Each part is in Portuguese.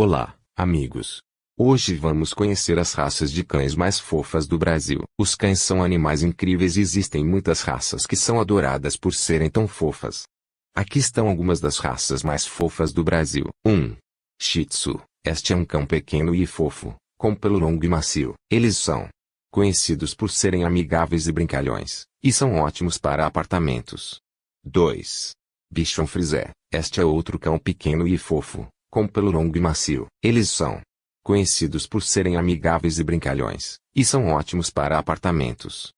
Olá, amigos! Hoje vamos conhecer as raças de cães mais fofas do Brasil. Os cães são animais incríveis e existem muitas raças que são adoradas por serem tão fofas. Aqui estão algumas das raças mais fofas do Brasil. 1. Shih Tzu. Este é um cão pequeno e fofo, com pelo longo e macio. Eles são conhecidos por serem amigáveis e brincalhões, e são ótimos para apartamentos. 2. Bichon Frisé. Este é outro cão pequeno e fofo, com pelo longo e macio. Eles são conhecidos por serem amigáveis e brincalhões, e são ótimos para apartamentos.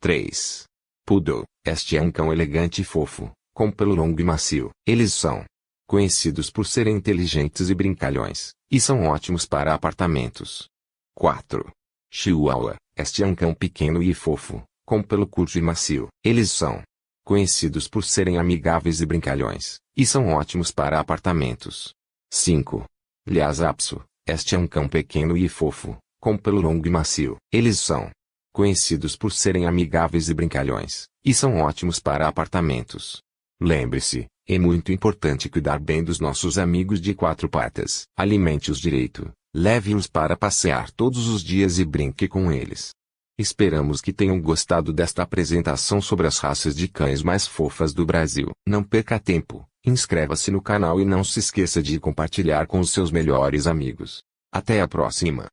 3. Poodle. Este é um cão elegante e fofo, com pelo longo e macio. Eles são conhecidos por serem inteligentes e brincalhões, e são ótimos para apartamentos. 4. Chihuahua. Este é um cão pequeno e fofo, com pelo curto e macio. Eles são conhecidos por serem amigáveis e brincalhões, e são ótimos para apartamentos. 5. Apso. este é um cão pequeno e fofo, com pelo longo e macio. Eles são conhecidos por serem amigáveis e brincalhões, e são ótimos para apartamentos. Lembre-se, é muito importante cuidar bem dos nossos amigos de quatro patas. Alimente-os direito, leve-os para passear todos os dias e brinque com eles. Esperamos que tenham gostado desta apresentação sobre as raças de cães mais fofas do Brasil. Não perca tempo. Inscreva-se no canal e não se esqueça de compartilhar com os seus melhores amigos. Até a próxima!